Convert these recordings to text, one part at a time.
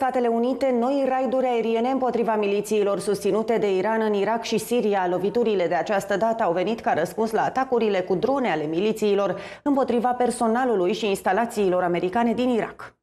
Statele Unite, noi raiduri aeriene împotriva milițiilor susținute de Iran în Irak și Siria. Loviturile de această dată au venit ca răspuns la atacurile cu drone ale milițiilor împotriva personalului și instalațiilor americane din Irak.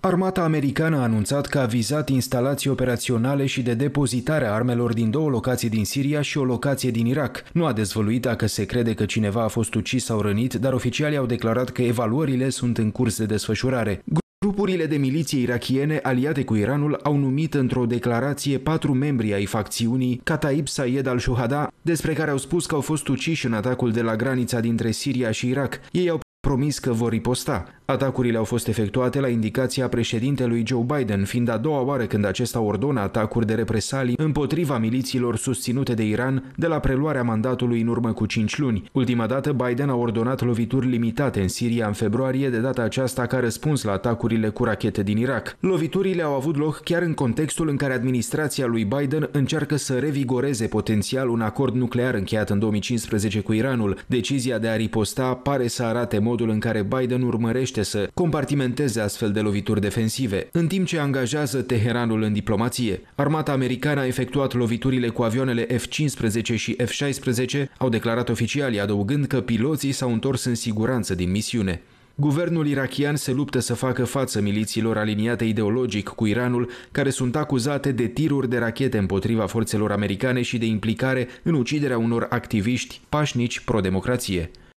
Armata americană a anunțat că a vizat instalații operaționale și de depozitare a armelor din două locații din Siria și o locație din Irak. Nu a dezvăluit dacă se crede că cineva a fost ucis sau rănit, dar oficialii au declarat că evaluările sunt în curs de desfășurare. Grupurile de miliție irachiene aliate cu Iranul au numit într-o declarație patru membri ai facțiunii Kataib Sayed al-Shuhada, despre care au spus că au fost uciși în atacul de la granița dintre Siria și Irak. Ei au promis că vor riposta. Atacurile au fost efectuate la indicația președintelui Joe Biden, fiind a doua oară când acesta ordonă atacuri de represalii împotriva milițiilor susținute de Iran de la preluarea mandatului în urmă cu 5 luni. Ultima dată, Biden a ordonat lovituri limitate în Siria în februarie, de data aceasta ca răspuns la atacurile cu rachete din Irak. Loviturile au avut loc chiar în contextul în care administrația lui Biden încearcă să revigoreze potențial un acord nuclear încheiat în 2015 cu Iranul. Decizia de a riposta pare să arate mod modul în care Biden urmărește să compartimenteze astfel de lovituri defensive, în timp ce angajează Teheranul în diplomație. Armata americană a efectuat loviturile cu avioanele F-15 și F-16, au declarat oficialii, adăugând că piloții s-au întors în siguranță din misiune. Guvernul irachian se luptă să facă față milițiilor aliniate ideologic cu Iranul, care sunt acuzate de tiruri de rachete împotriva forțelor americane și de implicare în uciderea unor activiști pașnici pro-democrație.